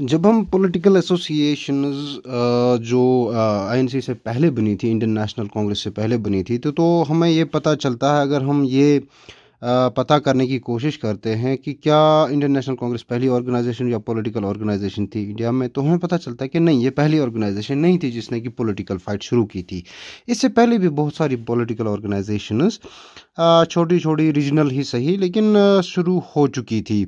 जब हम political associations जो आईएनसी से पहले बनी थी इंडियन नेशनल कांग्रेस से पहले बनी थी तो तो हमें ये पता चलता है अगर हम ये पता करने की कोशिश करते हैं कि क्या इंडियन नेशनल कांग्रेस पहली ऑर्गेनाइजेशन या पॉलिटिकल ऑर्गेनाइजेशन थी इंडिया में तो हमें पता चलता है कि नहीं ये पहली ऑर्गेनाइजेशन नहीं थी जिसने कि पॉलिटिकल फाइट शुरू की थी इससे पहले भी बहुत सारी पॉलिटिकल ऑर्गेनाइजेशंस छोटी छोटी रीजनल ही सही लेकिन शुरू हो चुकी थी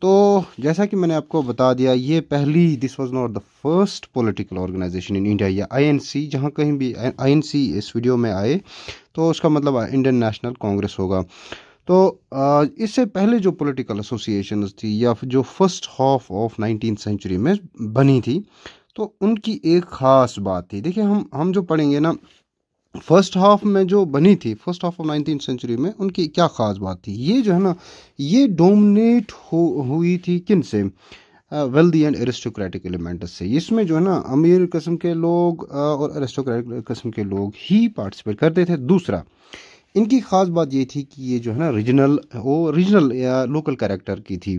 तो जैसा कि मैंने आपको बता दिया ये पहली this was not the first political organisation in India या आईएनसी जहाँ कहीं भी आईएनसी इस वीडियो में आए तो उसका मतलब इंडियन नेशनल कांग्रेस होगा तो इससे पहले जो पॉलिटिकल एसोसिएशन थी या जो first half of nineteen century में बनी थी तो उनकी एक ख़ास बात थी देखिए हम हम जो पढ़ेंगे ना फर्स्ट हाफ में जो बनी थी first half of nineteen century में उनकी क्या ख़ास बात थी ये जो है ना ये डोमिनेट हो हुई थी किन से वेल्दी एंड एरिस्टोक्रेटिक एलिमेंट्स से इसमें जो है ना अमीर कस्म के लोग और एरिस्टोक्रेटिक कस्म के लोग ही पार्टिसिपेट करते थे दूसरा इनकी ख़ास बात ये थी कि ये जो है ना रीजनल वो रीजनल या लोकल कैरेक्टर की थी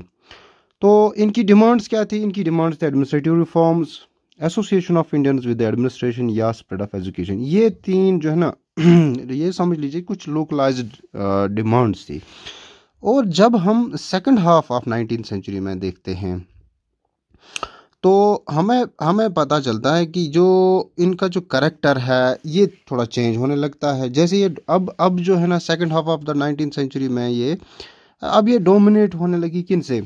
तो इनकी डिमांड्स क्या थी इनकी डिमांड्स थे administrative reforms association of Indians with administration या स्प्रेड ऑफ एजुकेशन ये तीन जो है ना ये समझ लीजिए कुछ लोकलाइज डिमांड्स uh, थी और जब हम second half of nineteen century में देखते हैं तो हमें हमें पता चलता है कि जो इनका जो करेक्टर है ये थोड़ा चेंज होने लगता है जैसे ये अब अब जो है ना second half of the nineteen century में ये अब ये डोमिनेट होने लगी किन से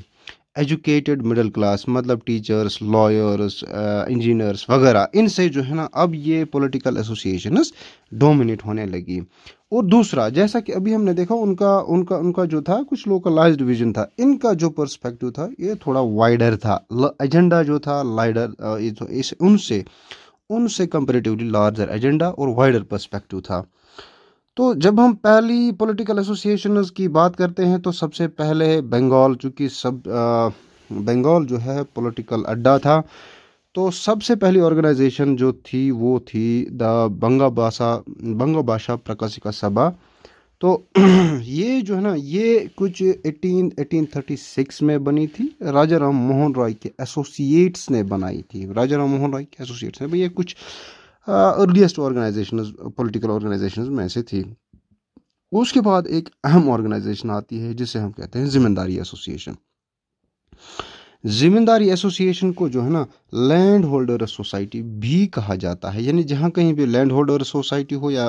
एजुकेटेड मिडिल क्लास मतलब टीचर्स लॉयर्स इंजीनियर्स वगैरह इनसे जो है ना अब ये पॉलिटिकल एसोसिएशन डोमिनेट होने लगी और दूसरा जैसा कि अभी हमने देखा उनका उनका उनका जो था कुछ लोकलाइज्ड विजन था इनका जो पर्सपेक्टिव था ये थोड़ा वाइडर था एजेंडा जो था लाइडर uh, इस उनसे उनसे कंपेरेटिवली लार्जर एजेंडा और वाइडर पर्सपेक्टिव था तो जब हम पहली पॉलिटिकल एसोसिएशन की बात करते हैं तो सबसे पहले बंगाल चूँकि सब बंगाल जो है पॉलिटिकल अड्डा था तो सबसे पहली ऑर्गेनाइजेशन जो थी वो थी द बंगा भाषा बंगा भाषा प्रकाशिका सभा तो ये जो है ना ये कुछ 18 1836 में बनी थी राजा राम मोहन रॉय के एसोसिएट्स ने बनाई थी राजा राम मोहन रॉय के एसोसिएट्स ने भैया कुछ अर्लीस्ट ऑर्गेनाइजेशन पोलिटिकल ऑर्गेनाइजेशन में से थी उसके बाद एक अहम ऑर्गेनाइजेशन आती है जिसे हम कहते हैं जिम्मेदारी एसोसिएशन जिम्मेदारी एसोसिएशन को जो है ना लैंड होल्डर सोसाइटी भी कहा जाता है यानी जहाँ कहीं भी लैंड होल्डर सोसाइटी हो या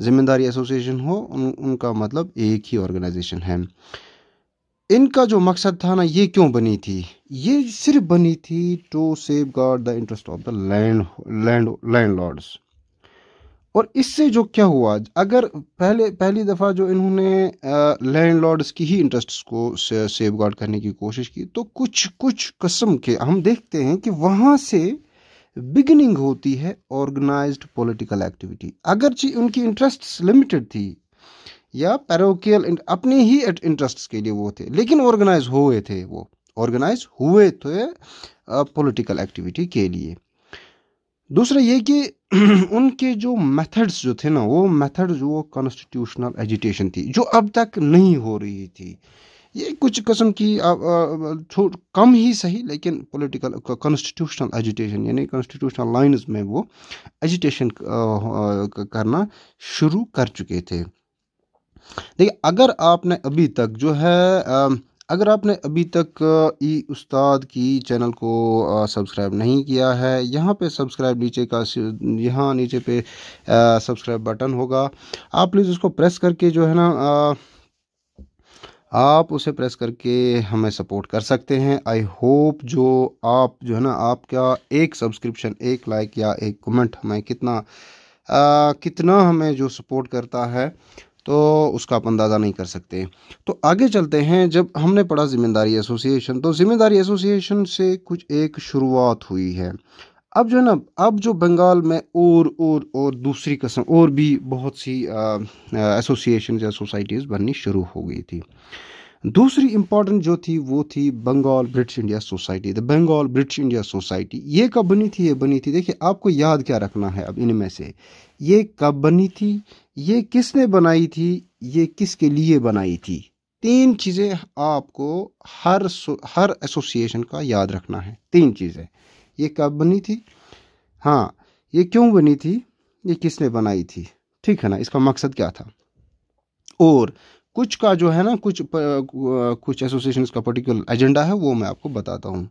जिम्मेदारी एसोसिएशन हो उन, उनका मतलब एक ही ऑर्गेनाइजेशन है इनका जो मकसद था ना ये क्यों बनी थी ये सिर्फ बनी थी to safeguard the interest of the land land landlords और इससे जो क्या हुआ अगर पहले पहली दफ़ा जो इन्होंने लैंड लॉर्ड्स की ही इंटरेस्ट को सेफ गार्ड करने की कोशिश की तो कुछ कुछ कस्म के हम देखते हैं कि वहाँ से बिगनिंग होती है ऑर्गेनाइज्ड पॉलिटिकल एक्टिविटी अगर अगरचे उनकी इंटरेस्ट लिमिटेड थी या पैरोकियल अपने ही इंटरेस्ट के लिए वो थे लेकिन ऑर्गेनाइज हुए थे वो ऑर्गेनाइज हुए थे पॉलिटिकल एक्टिविटी के लिए दूसरा ये कि उनके जो मेथड्स जो थे ना वो मेथड जो कॉन्स्टिट्यूशनल एजिटेशन थी जो अब तक नहीं हो रही थी ये कुछ कस्म की छोट कम ही सही लेकिन पॉलिटिकल कॉन्स्टिट्यूशनल एजिटेशन यानी कॉन्स्टिट्यूशनल लाइंस में वो एजिटेशन करना शुरू कर चुके थे देखिए अगर आपने अभी तक जो है अगर आपने अभी तक ई उस्ताद की चैनल को सब्सक्राइब नहीं किया है यहाँ पे सब्सक्राइब नीचे का यहाँ नीचे पे सब्सक्राइब बटन होगा आप प्लीज़ उसको प्रेस करके जो है ना आ, आप उसे प्रेस करके हमें सपोर्ट कर सकते हैं आई होप जो आप जो है ना आपका एक सब्सक्रिप्शन एक लाइक या एक कमेंट हमें कितना आ, कितना हमें जो सपोर्ट करता है तो उसका आप अंदाज़ा नहीं कर सकते तो आगे चलते हैं जब हमने पढ़ा ज़िम्मेदारी एसोसिएशन तो ज़िम्मेदारी एसोसिएशन से कुछ एक शुरुआत हुई है अब जो है ना अब जो बंगाल में और और और दूसरी कस्म और भी बहुत सी एसोसिएशन या सोसाइटीज़ बननी शुरू हो गई थी दूसरी इम्पॉर्टेंट जो थी वो थी Bengal British India society the Bengal British India society ये कब बनी थी ये बनी थी देखिए आपको याद क्या रखना है अब इनमें से ये कब बनी थी ये किसने बनाई थी ये किसके लिए बनाई थी तीन चीज़ें आपको हर हर एसोसिएशन का याद रखना है तीन चीज़ें ये कब बनी थी हाँ ये क्यों बनी थी ये किसने बनाई थी ठीक है ना इसका मकसद क्या था और कुछ का जो है ना कुछ प, कुछ एसोसिएशन का पर्टिकुलर एजेंडा है वो मैं आपको बताता हूँ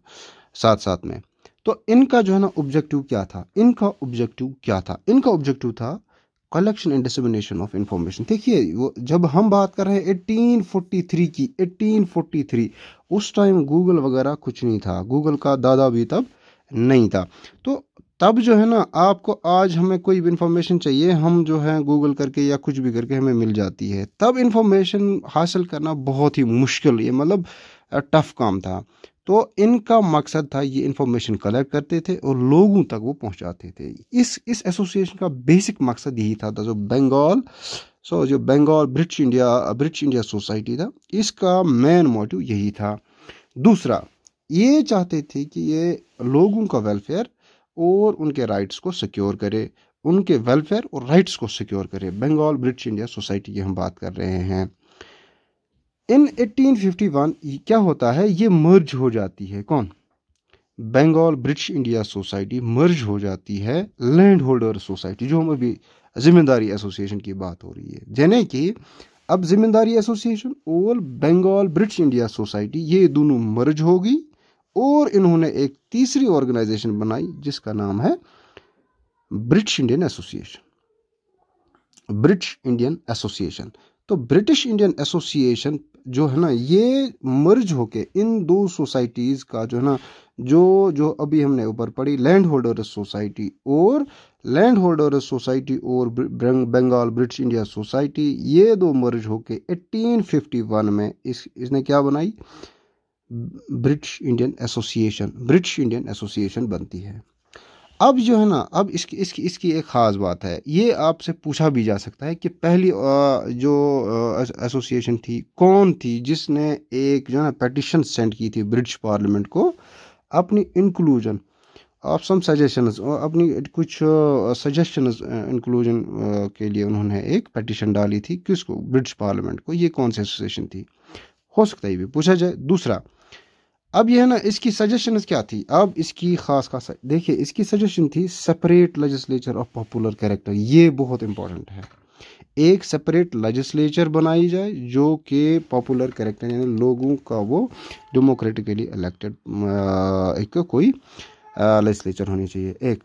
साथ साथ में तो इनका जो है ना ऑब्जेक्टिव क्या था इनका ऑब्जेक्टिव क्या था इनका ऑब्जेक्टिव था collection and dissemination of information देखिए वो जब हम बात कर रहे हैं 1843 की 1843 उस टाइम गूगल वगैरह कुछ नहीं था गूगल का दादा भी तब नहीं था तो तब जो है ना आपको आज हमें कोई भी इन्फॉर्मेशन चाहिए हम जो है गूगल करके या कुछ भी करके हमें मिल जाती है तब इन्फॉर्मेशन हासिल करना बहुत ही मुश्किल ये मतलब टफ काम था तो इनका मकसद था ये इन्फॉर्मेशन कलेक्ट करते थे और लोगों तक वो पहुंचाते थे इस इस एसोसिएशन का बेसिक मकसद यही था, था जो बंगाल सो जो Bengal British India British India society था इसका मेन मोटिव यही था दूसरा ये चाहते थे कि ये लोगों का वेलफेयर और उनके राइट्स को सिक्योर करे उनके वेलफेयर और राइट्स को सिक्योर करे बंगाल ब्रिटिश इंडिया सोसाइटी की हम बात कर रहे हैं इन 1851 क्या होता है ये मर्ज हो जाती है कौन Bengal British India society merge हो जाती है लैंड होल्डर सोसाइटी जो हम अभी जिम्मेदारी एसोसिएशन की बात हो रही है यानी कि अब जिम्मेदारी एसोसिएशन और बंगाल ब्रिटिश इंडिया सोसाइटी ये दोनों मर्ज होगी और इन्होंने एक तीसरी ऑर्गेनाइजेशन बनाई जिसका नाम है British Indian association British Indian association तो ब्रिटिश इंडियन एसोसिएशन जो है ना ये मर्ज होके इन दो सोसाइटीज़ का जो है ना जो जो अभी हमने ऊपर पढ़ी लैंड होल्डर सोसाइटी और लैंड होल्डर सोसाइटी और बंगाल ब्रिटिश इंडिया सोसाइटी ये दो मर्ज होके 1851 में इस इसने क्या बनाई British Indian association British Indian association बनती है अब जो है ना अब इसकी इसकी इसकी एक ख़ास बात है ये आपसे पूछा भी जा सकता है कि पहली जो एसोसिएशन थी कौन थी जिसने एक जो है ना पटिशन सेंड की थी ब्रिटिश पार्लियामेंट को अपनी इंक्लूजन ऑफ सम सजेशंस अपनी कुछ सजेशंस इंक्लूजन के लिए उन्होंने एक पटिशन डाली थी किसको ब्रिटिश पार्लियामेंट को ये कौन सी एसोसिएशन थी हो सकता है ये भी पूछा जाए दूसरा अब यह है ना इसकी सजेशंस क्या थी अब इसकी खास खास देखिए इसकी सजेशन थी separate legislature of popular character ये बहुत इंपॉर्टेंट है एक सेपरेट लजिस्लेचर बनाई जाए जो कि पॉपुलर करेक्टर यानी लोगों का वो डेमोक्रेटिकली इलेक्टेड एक कोई लजिस्लेचर होनी चाहिए एक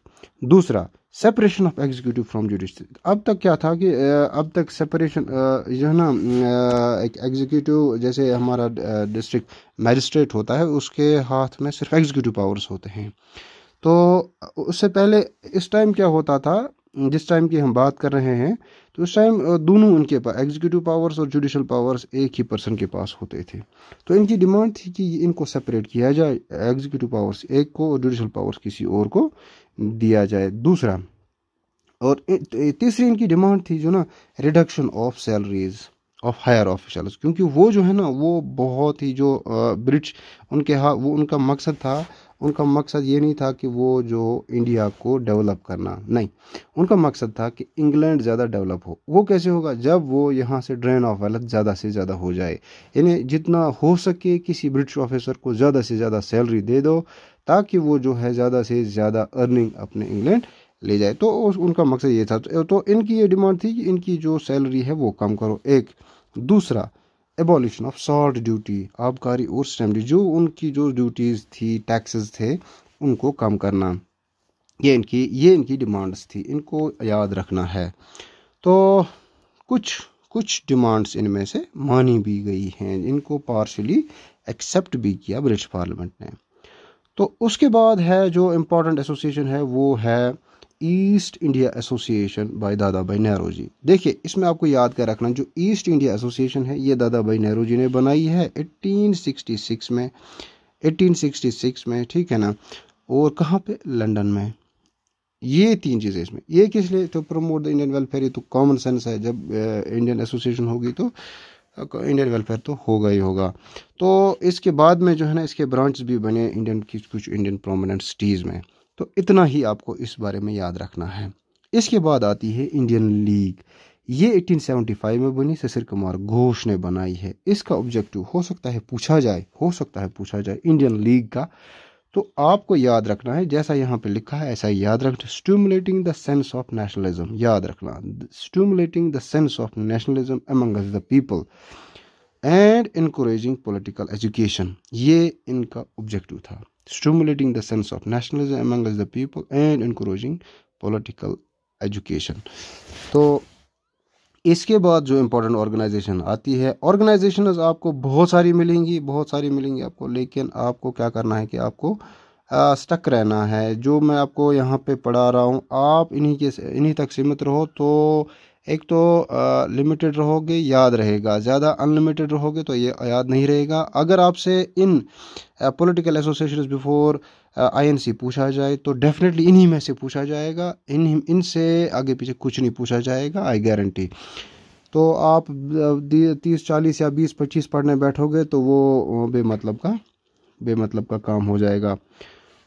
दूसरा separation of executive from judiciary अब तक क्या था कि अब तक सेपरेशन जो है ना एक एग्जीक्यूटिव जैसे हमारा डिस्ट्रिक्ट मजिस्ट्रेट होता है उसके हाथ में सिर्फ एग्जीक्यूटिव पावर्स होते हैं तो उससे पहले इस टाइम क्या होता था जिस टाइम की हम बात कर रहे हैं तो उस टाइम दोनों उनके पास एग्जीक्यूटिव पावर्स और जुडिशल पावर्स एक ही पर्सन के पास होते थे तो इनकी डिमांड थी कि इनको सेपरेट किया जाए एग्जीक्यूटिव पावर्स एक को और जुडिशल पावर्स किसी और को दिया जाए दूसरा और तीसरी इनकी डिमांड थी जो ना reduction of salaries of higher officials क्योंकि वो जो है ना वो बहुत ही जो ब्रिटिश उनके हाँ वो उनका मकसद था उनका मकसद ये नहीं था कि वो जो इंडिया को डेवलप करना नहीं उनका मकसद था कि इंग्लैंड ज़्यादा डेवलप हो वो कैसे होगा जब वो यहाँ से ड्रेन ऑफ वेल्थ ज़्यादा से ज़्यादा हो जाए यानी जितना हो सके किसी ब्रिटिश ऑफिसर को ज़्यादा से ज़्यादा सैलरी दे दो ताकि वो जो है ज़्यादा से ज़्यादा अर्निंग अपने इंग्लैंड ले जाए तो उनका मकसद ये था तो इनकी ये डिमांड थी कि इनकी जो सैलरी है वो कम करो एक दूसरा एबॉलिशन ऑफ सॉल्ट ड्यूटी आबकारी और स्टैम्प जो उनकी जो ड्यूटीज़ थी टैक्सेस थे उनको कम करना ये इनकी ये इनकी डिमांड्स थी इनको याद रखना है तो कुछ कुछ डिमांड्स इनमें से मानी भी गई हैं इनको पार्शली एक्सेप्ट भी किया ब्रिटिश पार्लियामेंट ने तो उसके बाद है जो इम्पोर्टेंट एसोसिएशन है वो है ईस्ट इंडिया एसोसिएशन बाय दादा भाई नेहरू जी देखिए इसमें आपको याद कर रखना जो ईस्ट इंडिया एसोसिएशन है ये दादा भाई नेहरू जी ने बनाई है 1866 में 1866 में ठीक है ना और कहाँ पे लंदन में ये तीन चीज़ें इसमें ये किस लिए तो प्रमोट द इंडियन वेलफेयर ये तो कॉमन सेंस है जब इंडियन एसोसिएशन होगी तो इंडियन वेलफेयर तो होगा ही होगा तो इसके बाद में जो है ना इसके ब्रांच भी बने इंडियन की कुछ इंडियन प्रोमिनेंट सिटीज़ में तो इतना ही आपको इस बारे में याद रखना है इसके बाद आती है इंडियन लीग ये 1875 में बनी शशिर कुमार घोष ने बनाई है इसका ऑब्जेक्टिव हो सकता है पूछा जाए हो सकता है पूछा जाए इंडियन लीग का तो आपको याद रखना है जैसा यहाँ पे लिखा है ऐसा याद रखना stimulating the sense of nationalism याद रखना stimulating the sense of nationalism among the people and increasing political education ये इनका ऑब्जेक्टिव था stimulating the sense of nationalism among the people and encouraging political education तो इसके बाद जो इम्पोर्टेंट ऑर्गेनाइजेशन आती है ऑर्गेनाइजेशन आपको बहुत सारी मिलेंगी बहुत सारी मिलेंगी आपको लेकिन आपको क्या करना है कि आपको स्टक रहना है जो मैं आपको यहाँ पे पढ़ा रहा हूँ आप इन्हीं के इन्हीं तक सीमित रहो तो एक तो लिमिटेड रहोगे याद रहेगा ज़्यादा अनलिमिटेड रहोगे तो ये याद नहीं रहेगा अगर आपसे इन पॉलिटिकल एसोसिएशन बिफोर आईएनसी पूछा जाए तो डेफिनेटली इन्हीं में से पूछा जाएगा इन इनसे आगे पीछे कुछ नहीं पूछा जाएगा आई गारंटी तो आप तीस चालीस या बीस पच्चीस पढ़ने बैठोगे तो वो बेमतलब का बेमतलब का काम हो जाएगा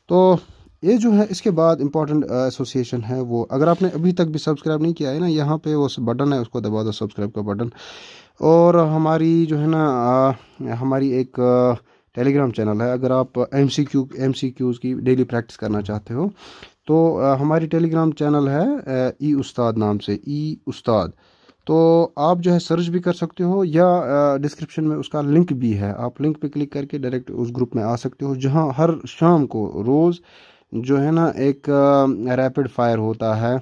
तो ये जो है इसके बाद इंपॉर्टेंट एसोसिएशन uh, है वो अगर आपने अभी तक भी सब्सक्राइब नहीं किया है ना यहाँ पे वो बटन है उसको दबा दो सब्सक्राइब का बटन और हमारी जो है ना आ, uh, हमारी एक टेलीग्राम uh, चैनल है अगर आप M C Q M C Qs की डेली प्रैक्टिस करना चाहते हो तो आ, हमारी टेलीग्राम चैनल है ई उस्ताद नाम से ई उस्ताद तो आप जो है सर्च भी कर सकते हो या डिस्क्रिप्शन में उसका लिंक भी है आप लिंक पे क्लिक करके डायरेक्ट उस ग्रुप में आ सकते हो जहां हर शाम को रोज़ जो है ना एक रैपिड फायर होता है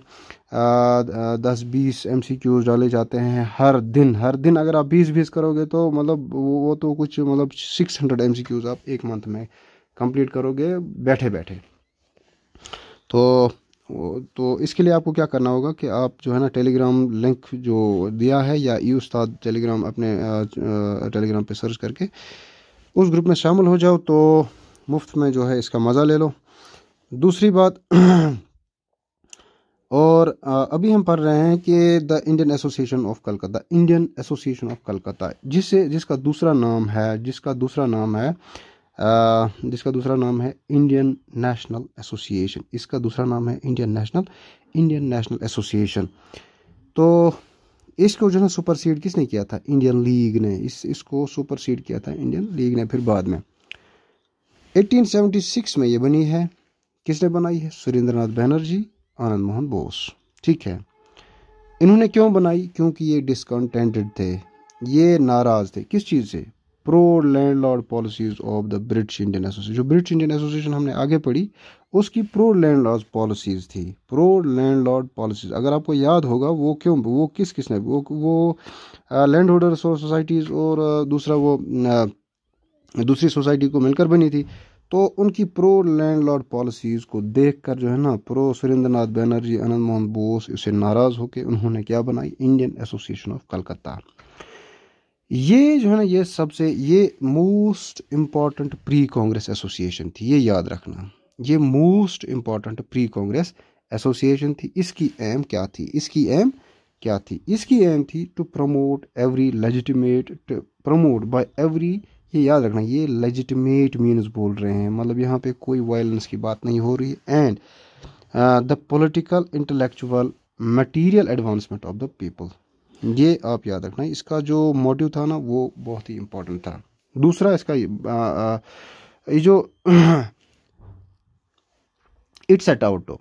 दस बीस एम सी क्यूज डाले जाते हैं हर दिन हर दिन अगर आप बीस बीस करोगे तो मतलब वो तो कुछ मतलब six hundred M C Qs आप एक मंथ में कंप्लीट करोगे बैठे बैठे तो तो इसके लिए आपको क्या करना होगा कि आप जो है ना टेलीग्राम लिंक जो दिया है या ई उस्ताद टेलीग्राम अपने टेलीग्राम पे सर्च करके उस ग्रुप में शामिल हो जाओ तो मुफ्त में जो है इसका मज़ा ले लो दूसरी बात और अभी हम पढ़ रहे हैं कि the Indian association of Calcutta Indian association of Calcutta जिससे जिसका दूसरा नाम है जिसका दूसरा नाम है जिसका दूसरा नाम है इंडियन नेशनल एसोसिएशन इसका दूसरा नाम है Indian national Indian national association तो इसको जो है सीड किसने किया था इंडियन लीग ने इस इसको सीड किया था इंडियन लीग ने फिर बाद में 1876 में ये बनी है किसने बनाई है सुरेंद्रनाथ बैनर्जी आनंद मोहन बोस ठीक है इन्होंने क्यों बनाई क्योंकि ये डिसकंटेंटेड थे ये नाराज़ थे किस चीज़ से pro landlord policies of the British Indian association जो ब्रिटिश इंडियन एसोसिएशन हमने आगे पढ़ी उसकी प्रो लैंड लॉर्ड पॉलिसीज़ थी प्रो लैंड लॉर्ड पॉलिसीज़ अगर आपको याद होगा वो क्यों वो किस किसने वो वो लैंड होल्डर सोसाइटीज़ और दूसरा वो आ, दूसरी सोसाइटी को मिलकर बनी थी तो उनकी प्रो लैंडलॉर्ड पॉलिसीज़ को देख कर जो है ना प्रो सुरेंद्र नाथ बैनर्जी अनंत मोहन बोस इससे नाराज़ होकर उन्होंने क्या बनाई इंडियन एसोसिएशन ऑफ कलकत्ता ये जो है ना ये सबसे ये most important pre Congress association थी ये याद रखना ये most important pre Congress association थी इसकी एम क्या थी इसकी एम क्या थी इसकी एम थी to promote every legitimate promote by every ये याद रखना ये लेजिटमेट मीन्स बोल रहे हैं मतलब यहाँ पे कोई वायलेंस की बात नहीं हो रही and the political intellectual material advancement of the people ये आप याद रखना इसका जो मोटिव था ना वो बहुत ही इम्पोर्टेंट था दूसरा इसका uh, uh, ये जो इट सेट आउट टू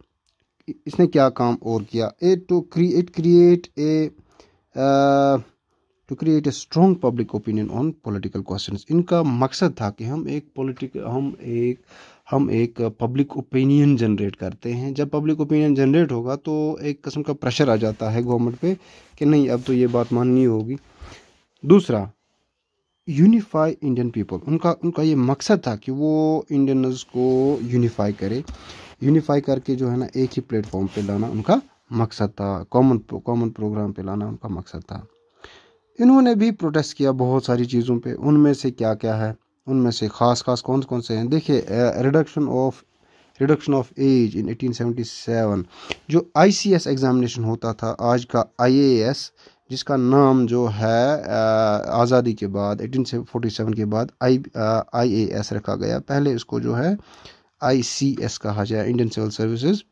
इसने क्या काम और किया a to create it create a to create a strong public opinion on political question इनका मकसद था कि हम एक पोलिटिक हम एक हम एक पब्लिक ओपिनियन जनरेट करते हैं जब पब्लिक ओपिनियन जनरेट होगा तो एक किस्म का प्रेशर आ जाता है गवर्नमेंट पे कि नहीं अब तो ये बात माननी होगी दूसरा यूनिफाई इंडियन पीपल उनका उनका ये मकसद था कि वो इंडियनर्स को यूनिफाई करे यूनिफाई करके जो है ना एक ही प्लेटफॉर्म पे लाना उनका मकसद था कॉमन कॉमन प्रोग्राम पे लाना उनका मकसद था इन्होंने भी प्रोटेस्ट किया बहुत सारी चीज़ों पे उनमें से क्या क्या है उनमें से ख़ास ख़ास कौन कौन से हैं देखिए reduction of reduction of age in 1877 जो आईसीएस एग्ज़ामिनेशन होता था आज का आईएएस जिसका नाम जो है आज़ादी के बाद 1847 के बाद आई आईएएस रखा गया पहले इसको जो है आईसीएस कहा जाए इंडियन सिविल सर्विसेज़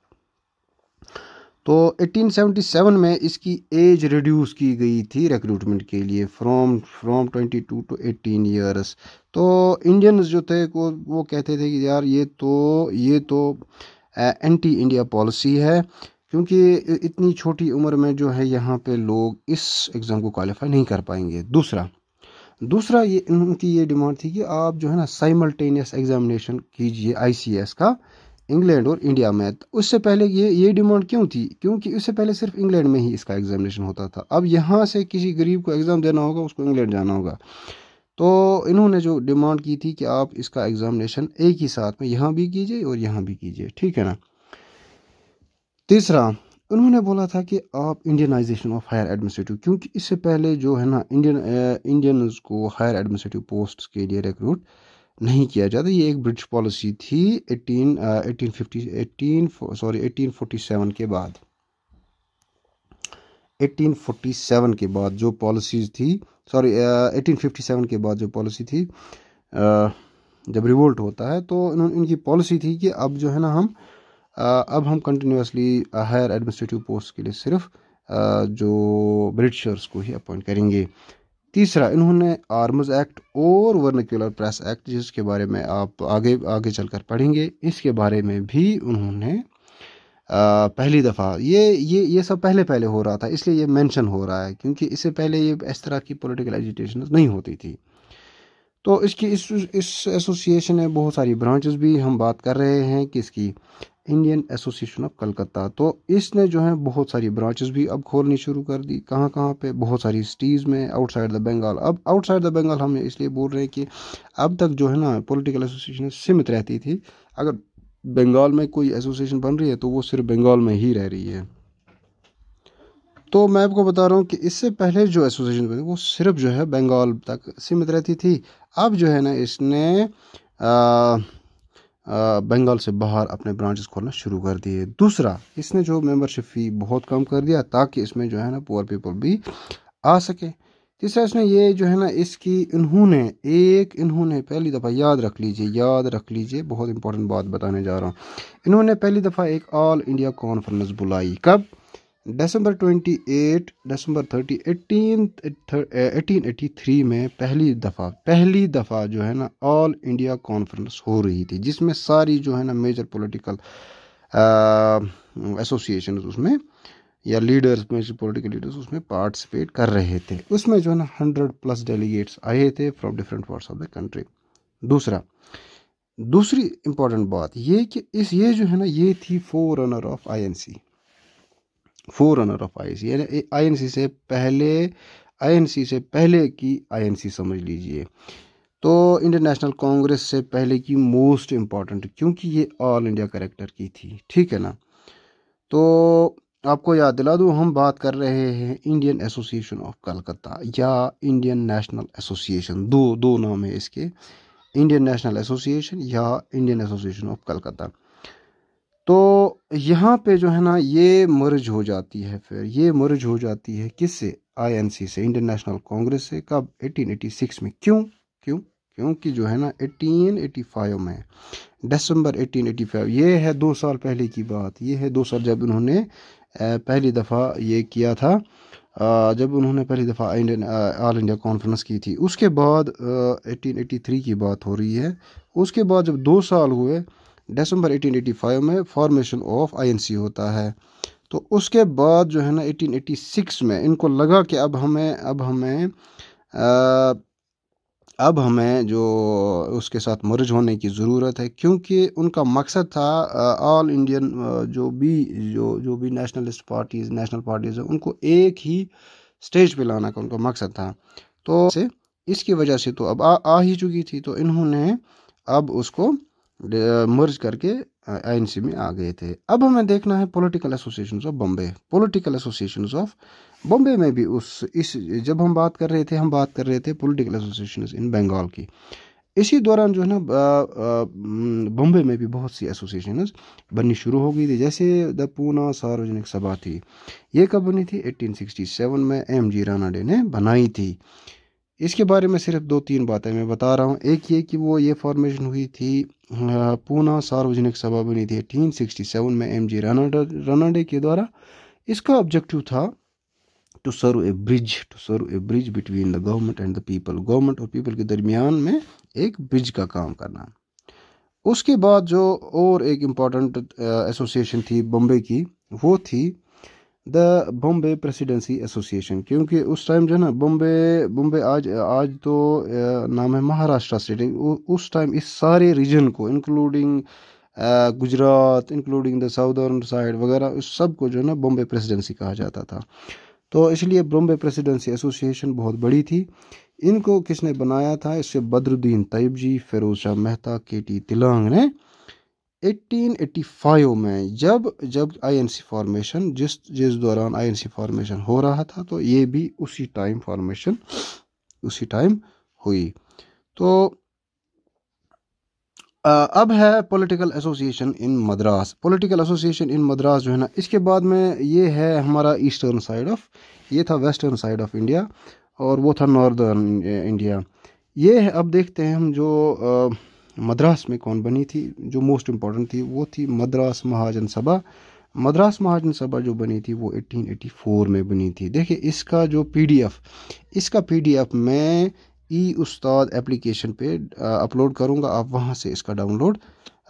तो 1877 में इसकी एज रिड्यूस की गई थी रिक्रूटमेंट के लिए फ्रॉम फ्रॉम 22 टू तो 18 इयर्स तो इंडियंस जो थे को वो कहते थे कि यार ये तो ये तो एंटी इंडिया पॉलिसी है क्योंकि इतनी छोटी उम्र में जो है यहाँ पे लोग इस एग्ज़ाम को क्वालिफाई नहीं कर पाएंगे दूसरा दूसरा ये उनकी ये डिमांड थी कि आप जो है ना साइमल्टेनियस एग्ज़ामिनेशन कीजिए आईसीएस का इंग्लैंड और इंडिया में तो उससे पहले ये ये डिमांड क्यों थी क्योंकि उससे पहले सिर्फ इंग्लैंड में ही इसका एग्जामिनेशन होता था अब यहाँ से किसी गरीब को एग्ज़ाम देना होगा उसको इंग्लैंड जाना होगा तो इन्होंने जो डिमांड की थी कि आप इसका एग्ज़ामिनेशन एक ही साथ में यहाँ भी कीजिए और यहाँ भी कीजिए ठीक है ना तीसरा उन्होंने बोला था कि आप इंडियनाइजेशन ऑफ हायर एडमिनिस्ट्रेटिव क्योंकि इससे पहले जो है ना इंडियन इंडियन को हायर एडमिनिस्ट्रेटिव पोस्ट के लिए रिक्रूट नहीं किया जाता ये एक ब्रिटिश पॉलिसी थी eighteen eighteen fifty sorry eighteen forty seven के बाद 1847 के बाद जो पॉलिसीज थी सॉरी uh, 1857 के बाद जो पॉलिसी थी uh, जब रिवोल्ट होता है तो इनकी पॉलिसी थी कि अब जो है ना हम uh, अब हम कंटिन्यूसली हायर एडमिनिस्ट्रेटिव पोस्ट के लिए सिर्फ जो ब्रिटिशर्स को ही अपॉइंट करेंगे तीसरा इन्होंने आर्म्स एक्ट और वर्नक्यूलर प्रेस एक्ट जिसके बारे में आप आगे आगे चलकर पढ़ेंगे इसके बारे में भी उन्होंने पहली दफ़ा ये ये ये सब पहले पहले हो रहा था इसलिए ये मेंशन हो रहा है क्योंकि इससे पहले ये इस तरह की पॉलिटिकल एजुटेशन नहीं होती थी तो इसकी इस इस एसोसिएशन में बहुत सारी ब्रांचेस भी हम बात कर रहे हैं कि इसकी इंडियन एसोसिएशन ऑफ कलकत्ता तो इसने जो है बहुत सारी ब्रांचेस भी अब खोलनी शुरू कर दी कहाँ कहाँ पे बहुत सारी सिटीज़ में आउटसाइड द बंगाल अब आउटसाइड द बंगाल हम इसलिए बोल रहे हैं कि अब तक जो है ना पोलिटिकल एसोसिएशन सीमित रहती थी अगर बंगाल में कोई एसोसिएशन बन रही है तो वो सिर्फ बंगाल में ही रह रही है तो मैं आपको बता रहा हूँ कि इससे पहले जो एसोसिएशन बनी वो सिर्फ जो है बंगाल तक सीमित रहती थी अब जो है ना इसने आ, बंगाल से बाहर अपने ब्रांचेस खोलना शुरू कर दिए दूसरा इसने जो मेंबरशिप फ़ी बहुत कम कर दिया ताकि इसमें जो है ना पुअर पीपल भी आ सके तीसरा इसने ये जो है ना इसकी इन्होंने एक इन्होंने पहली दफ़ा याद रख लीजिए याद रख लीजिए बहुत इंपॉर्टेंट बात बताने जा रहा हूँ इन्होंने पहली दफ़ा एक ऑल इंडिया कॉन्फ्रेंस बुलाई कब दिसंबर 28 दिसंबर 30 1883 में पहली दफ़ा पहली दफ़ा जो है ना ऑल इंडिया कॉन्फ्रेंस हो रही थी जिसमें सारी जो है ना मेजर पॉलिटिकल एसोसिएशन उसमें या लीडर्स मेजर पॉलिटिकल लीडर्स उसमें पार्टिसिपेट कर रहे थे उसमें जो है ना हंड्रेड प्लस डेलीगेट्स आए थे from different parts of the country दूसरा दूसरी इंपॉर्टेंट बात ये कि इस ये जो है ना ये थी forerunner of I forerunner of INC INC से पहले आईएनसी से पहले की आईएनसी समझ लीजिए तो इंटरनेशनल कांग्रेस से पहले की मोस्ट इम्पॉर्टेंट क्योंकि ये ऑल इंडिया करेक्टर की थी ठीक है ना तो आपको याद दिला दूँ हम बात कर रहे हैं इंडियन एसोसिएशन ऑफ कलकत्ता या इंडियन नेशनल एसोसिएशन दो दो नाम है इसके इंडियन नेशनल एसोसिएशन या इंडियन एसोसिएशन ऑफ कलकत्ता तो यहाँ पे जो है ना ये मर्ज हो जाती है फिर ये मर्ज हो जाती है किससे आईएनसी से इंडियन नेशनल कांग्रेस से कब 1886 में क्यों क्यों क्योंकि जो है ना 1885 में दिसंबर 1885 ये है दो साल पहले की बात ये है दो साल जब उन्होंने पहली दफ़ा ये किया था जब उन्होंने पहली दफ़ा इंडियन ऑल इंडिया कॉन्फ्रेंस की थी उसके बाद एटीन की बात हो रही है उसके बाद जब दो साल हुए दिसंबर 1885 में फॉर्मेशन ऑफ आईएनसी होता है तो उसके बाद जो है ना 1886 में इनको लगा कि अब हमें अब हमें आ, अब हमें जो उसके साथ मर्ज होने की ज़रूरत है क्योंकि उनका मकसद था ऑल इंडियन जो भी जो जो भी नेशनलिस्ट पार्टीज़ नेशनल पार्टीज़ हैं उनको एक ही स्टेज पे लाना का उनका मकसद था तो इसकी वजह से तो अब आ, आ ही चुकी थी तो इन्होंने अब उसको मर्ज करके आईएनसी में आ गए थे अब हमें देखना है political association of Bombay political association of Bombay में भी उस इस जब हम बात कर रहे थे हम बात कर रहे थे पॉलिटिकल एसोसिएशन इन बंगाल की इसी दौरान जो है ना बॉम्बे में भी बहुत सी एसोसिएशन बननी शुरू हो गई थी जैसे द पूना सार्वजनिक सभा थी ये कब बनी थी 1867 में एम जी राना डे ने बनाई थी इसके बारे में सिर्फ दो तीन बातें मैं बता रहा हूँ एक ये कि वो ये फॉर्मेशन हुई थी पूना सार्वजनिक सभा बनी थी एटीन सिक्सटी सेवन में एम जी रनाडे रानाडे के द्वारा इसका ऑब्जेक्टिव था to serve a bridge to serve a bridge between the government and the people government और पीपल के दरमियान में एक ब्रिज का काम करना उसके बाद जो और एक इम्पॉर्टेंट एसोसिएशन थी बम्बे की वो थी द बॉम्बे प्रेसिडेंसी एसोसिएशन क्योंकि उस टाइम जो है ना बॉम्बे बॉम्बे आज आज तो नाम है महाराष्ट्र स्टेट उस टाइम इस सारे रीजन को including Gujarat including the southern side वगैरह उस सब को जो है ना बॉम्बे प्रेसिडेंसी कहा जाता था तो इसलिए बॉम्बे प्रेसिडेंसी एसोसिएशन बहुत बड़ी थी इनको किसने बनाया था इससे बदरुद्दीन तैयब जी फिरोज शाह मेहता के टी तिलंग ने 1885 में जब जब आईएनसी फॉर्मेशन जिस जिस दौरान आईएनसी फॉर्मेशन हो रहा था तो ये भी उसी टाइम फॉर्मेशन उसी टाइम हुई तो अब है political association in Madras political association in Madras जो है ना इसके बाद में ये है हमारा ईस्टर्न साइड ऑफ ये था वेस्टर्न साइड ऑफ इंडिया और वो था नॉर्दर्न इंडिया ये है अब देखते हैं हम जो आ, मद्रास में कौन बनी थी जो मोस्ट इम्पॉर्टेंट थी वो थी मद्रास महाजन सभा मद्रास महाजन सभा जो बनी थी वो 1884 में बनी थी देखिए इसका जो पीडीएफ इसका पीडीएफ मैं ई उस्ताद एप्लीकेशन पे अपलोड करूँगा आप वहाँ से इसका डाउनलोड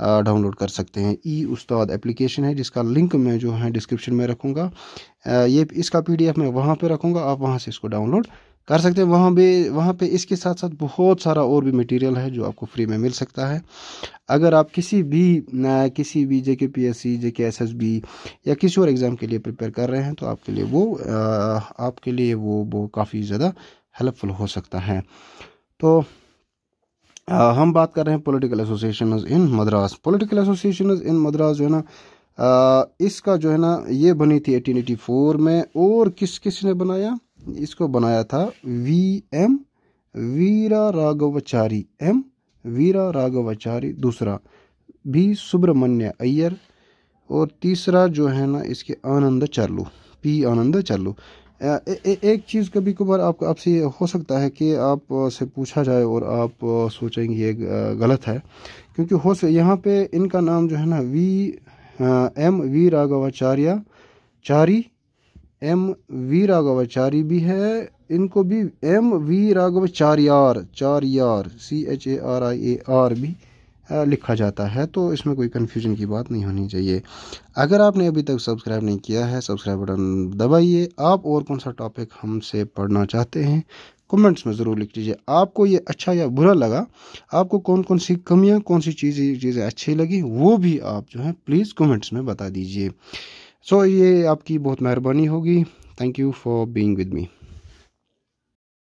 डाउनलोड कर सकते हैं ई उस्ताद एप्लीकेशन है जिसका लिंक मैं जो है डिस्क्रिप्शन में रखूँगा ये इसका पी मैं वहाँ पर रखूँगा आप वहाँ से इसको डाउनलोड कर सकते हैं वहाँ भी वहाँ पे इसके साथ साथ बहुत सारा और भी मटेरियल है जो आपको फ्री में मिल सकता है अगर आप किसी भी किसी भी जे के पी एस सी जे के एस एस बी या किसी और एग्ज़ाम के लिए प्रिपेयर कर रहे हैं तो आपके लिए वो आपके लिए वो वो काफ़ी ज़्यादा हेल्पफुल हो सकता है तो आ, हम बात कर रहे हैं political association in Madras political association in Madras जो है ना आ, इसका जो है ना ये बनी थी फोर में और किस किस ने बनाया इसको बनाया था V M Veera Raghavachari M Veera Raghavachari दूसरा भी सुब्रमण्य अय्यर और तीसरा जो है ना इसके आनंद चालू पी आनंद चालू ए, ए, एक चीज़ कभी कभार आप आपसे हो सकता है कि आप से पूछा जाए और आप सोचेंगे ये गलत है क्योंकि हो से यहाँ पे इनका नाम जो है ना V ah, M V Raghavacharya Chari M V Raghavachari भी है इनको भी एम वी राघवाचार्यार यार C H A R I A R भी लिखा जाता है तो इसमें कोई कन्फ्यूजन की बात नहीं होनी चाहिए अगर आपने अभी तक सब्सक्राइब नहीं किया है सब्सक्राइब बटन दबाइए आप और कौन सा टॉपिक हमसे पढ़ना चाहते हैं कमेंट्स में ज़रूर लिख लीजिए आपको ये अच्छा या बुरा लगा आपको कौन कौन सी कमियां कौन सी चीज़ें चीज़ें अच्छी लगी वो भी आप जो है प्लीज़ कमेंट्स में बता दीजिए सो so, ये आपकी बहुत मेहरबानी होगी thank you for being with me